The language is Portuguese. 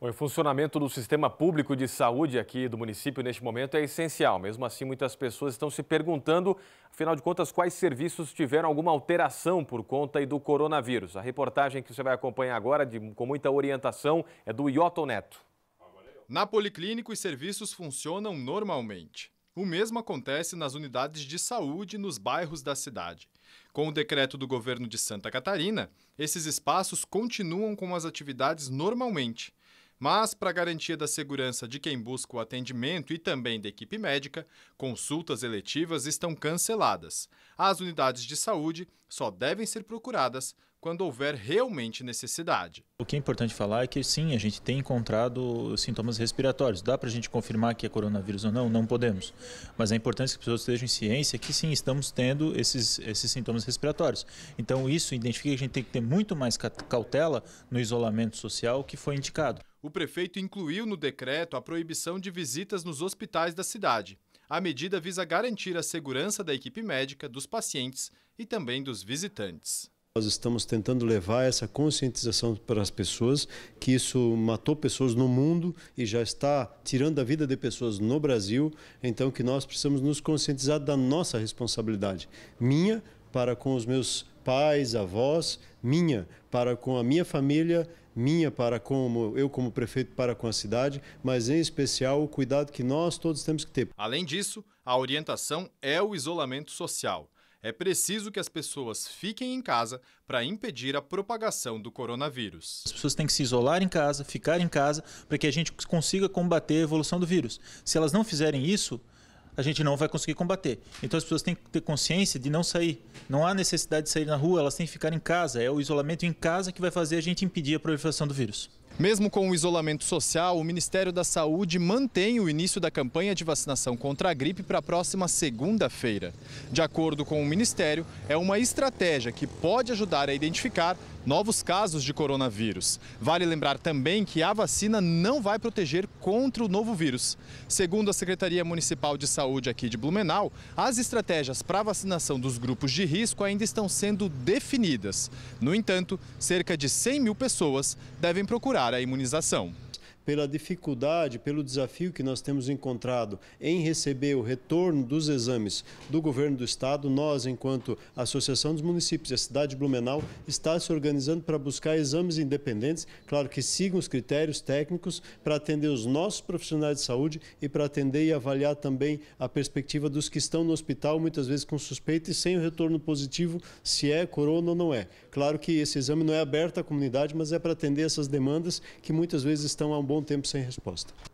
o funcionamento do sistema público de saúde aqui do município neste momento é essencial. Mesmo assim, muitas pessoas estão se perguntando, afinal de contas, quais serviços tiveram alguma alteração por conta do coronavírus. A reportagem que você vai acompanhar agora, de, com muita orientação, é do Ioton Neto. Na Policlínico, os serviços funcionam normalmente. O mesmo acontece nas unidades de saúde nos bairros da cidade. Com o decreto do governo de Santa Catarina, esses espaços continuam com as atividades normalmente. Mas, para garantia da segurança de quem busca o atendimento e também da equipe médica, consultas eletivas estão canceladas. As unidades de saúde só devem ser procuradas quando houver realmente necessidade. O que é importante falar é que sim, a gente tem encontrado sintomas respiratórios. Dá para a gente confirmar que é coronavírus ou não? Não podemos. Mas é importante que as pessoas estejam em ciência que sim, estamos tendo esses, esses sintomas respiratórios. Então isso identifica que a gente tem que ter muito mais cautela no isolamento social que foi indicado. O prefeito incluiu no decreto a proibição de visitas nos hospitais da cidade. A medida visa garantir a segurança da equipe médica, dos pacientes e também dos visitantes. Nós estamos tentando levar essa conscientização para as pessoas, que isso matou pessoas no mundo e já está tirando a vida de pessoas no Brasil, então que nós precisamos nos conscientizar da nossa responsabilidade, minha para com os meus pais, avós, minha para com a minha família, minha para como eu como prefeito para com a cidade, mas em especial o cuidado que nós todos temos que ter. Além disso, a orientação é o isolamento social. É preciso que as pessoas fiquem em casa para impedir a propagação do coronavírus. As pessoas têm que se isolar em casa, ficar em casa, para que a gente consiga combater a evolução do vírus. Se elas não fizerem isso, a gente não vai conseguir combater. Então as pessoas têm que ter consciência de não sair. Não há necessidade de sair na rua, elas têm que ficar em casa. É o isolamento em casa que vai fazer a gente impedir a proliferação do vírus. Mesmo com o isolamento social, o Ministério da Saúde mantém o início da campanha de vacinação contra a gripe para a próxima segunda-feira. De acordo com o Ministério, é uma estratégia que pode ajudar a identificar novos casos de coronavírus. Vale lembrar também que a vacina não vai proteger contra o novo vírus. Segundo a Secretaria Municipal de Saúde aqui de Blumenau, as estratégias para vacinação dos grupos de risco ainda estão sendo definidas. No entanto, cerca de 100 mil pessoas devem procurar para a imunização pela dificuldade, pelo desafio que nós temos encontrado em receber o retorno dos exames do governo do estado, nós, enquanto Associação dos Municípios e a cidade de Blumenau, está se organizando para buscar exames independentes, claro que sigam os critérios técnicos para atender os nossos profissionais de saúde e para atender e avaliar também a perspectiva dos que estão no hospital, muitas vezes com suspeita e sem o retorno positivo, se é corona ou não é. Claro que esse exame não é aberto à comunidade, mas é para atender essas demandas que muitas vezes estão a um bom tempo sem resposta.